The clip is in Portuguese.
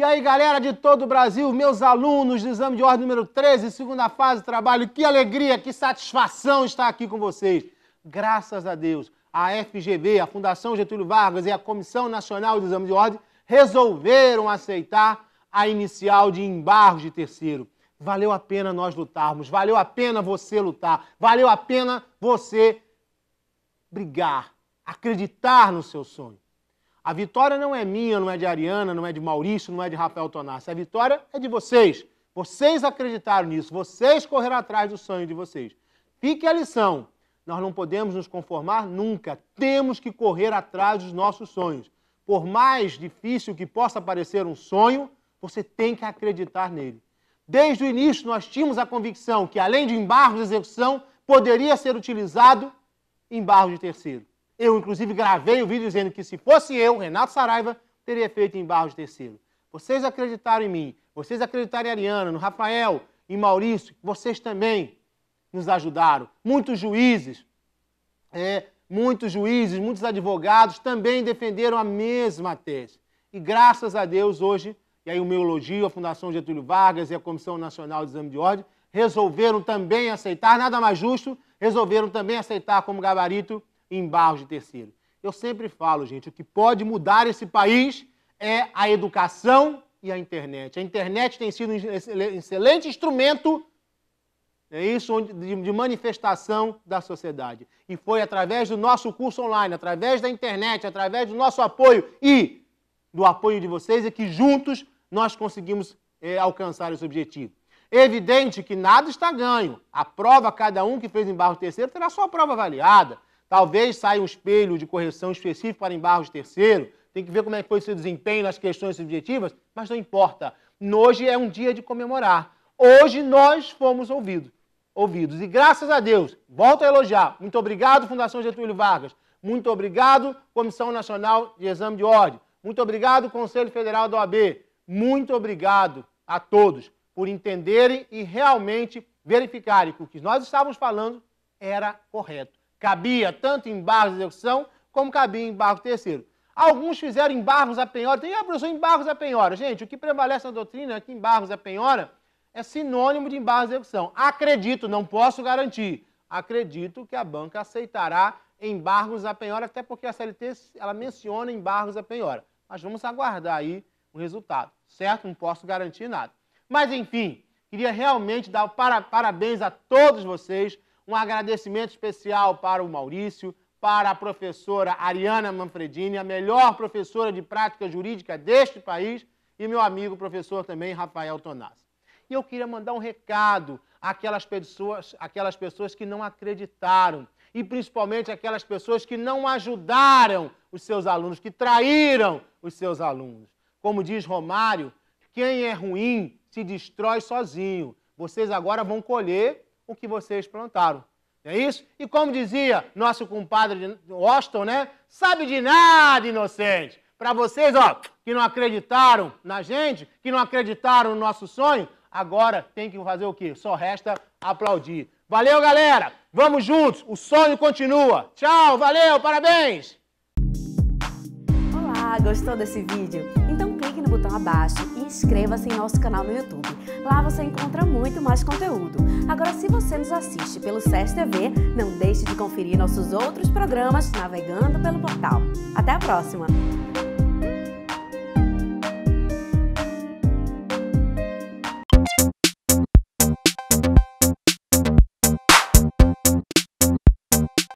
E aí, galera de todo o Brasil, meus alunos do exame de ordem número 13, segunda fase do trabalho, que alegria, que satisfação estar aqui com vocês. Graças a Deus, a FGV, a Fundação Getúlio Vargas e a Comissão Nacional do Exame de Ordem resolveram aceitar a inicial de embargos de terceiro. Valeu a pena nós lutarmos, valeu a pena você lutar, valeu a pena você brigar, acreditar no seu sonho. A vitória não é minha, não é de Ariana, não é de Maurício, não é de Rafael Tonassi. A vitória é de vocês. Vocês acreditaram nisso, vocês correram atrás do sonho de vocês. Fique a lição. Nós não podemos nos conformar nunca. Temos que correr atrás dos nossos sonhos. Por mais difícil que possa parecer um sonho, você tem que acreditar nele. Desde o início, nós tínhamos a convicção que, além de embargos de execução, poderia ser utilizado embargo de terceiro. Eu, inclusive, gravei o vídeo dizendo que se fosse eu, Renato Saraiva, teria feito em Barros de Terceiro. Vocês acreditaram em mim, vocês acreditaram em Ariana, no Rafael, em Maurício, vocês também nos ajudaram. Muitos juízes, é, muitos juízes, muitos advogados também defenderam a mesma tese. E graças a Deus, hoje, e aí o meu elogio à Fundação Getúlio Vargas e à Comissão Nacional de Exame de Ordem, resolveram também aceitar, nada mais justo, resolveram também aceitar como gabarito em Barros de Terceiro. Eu sempre falo, gente, o que pode mudar esse país é a educação e a internet. A internet tem sido um excelente instrumento é isso de manifestação da sociedade. E foi através do nosso curso online, através da internet, através do nosso apoio e do apoio de vocês é que juntos nós conseguimos é, alcançar esse objetivo. Evidente que nada está ganho. A prova, cada um que fez em barro terceiro, terá sua prova avaliada. Talvez saia um espelho de correção específico para Embarros III, tem que ver como é que foi o seu desempenho nas questões subjetivas, mas não importa. Hoje é um dia de comemorar. Hoje nós fomos ouvidos. ouvidos. E graças a Deus, volto a elogiar. Muito obrigado, Fundação Getúlio Vargas. Muito obrigado, Comissão Nacional de Exame de Ordem. Muito obrigado, Conselho Federal da OAB. Muito obrigado a todos por entenderem e realmente verificarem que o que nós estávamos falando era correto. Cabia tanto em barcos de execução como cabia em barro terceiro. Alguns fizeram embargos à penhora. Tem, ah, professor, embargos à penhora. Gente, o que prevalece na doutrina é que embargos à penhora é sinônimo de barros de execução. Acredito, não posso garantir, acredito que a banca aceitará embargos à penhora, até porque a CLT ela menciona embargos à penhora. Mas vamos aguardar aí o resultado, certo? Não posso garantir nada. Mas, enfim, queria realmente dar para, parabéns a todos vocês um agradecimento especial para o Maurício, para a professora Ariana Manfredini, a melhor professora de prática jurídica deste país, e meu amigo professor também, Rafael Tonassi. E eu queria mandar um recado àquelas pessoas, àquelas pessoas que não acreditaram e principalmente àquelas pessoas que não ajudaram os seus alunos, que traíram os seus alunos. Como diz Romário, quem é ruim se destrói sozinho. Vocês agora vão colher o que vocês plantaram. Não é isso? E como dizia nosso compadre Austin, né? Sabe de nada, inocente. Para vocês, ó, que não acreditaram na gente, que não acreditaram no nosso sonho, agora tem que fazer o quê? Só resta aplaudir. Valeu, galera! Vamos juntos, o sonho continua. Tchau, valeu, parabéns! Olá, gostou desse vídeo? abaixo e inscreva-se em nosso canal no YouTube. Lá você encontra muito mais conteúdo. Agora, se você nos assiste pelo SES TV, não deixe de conferir nossos outros programas navegando pelo portal. Até a próxima!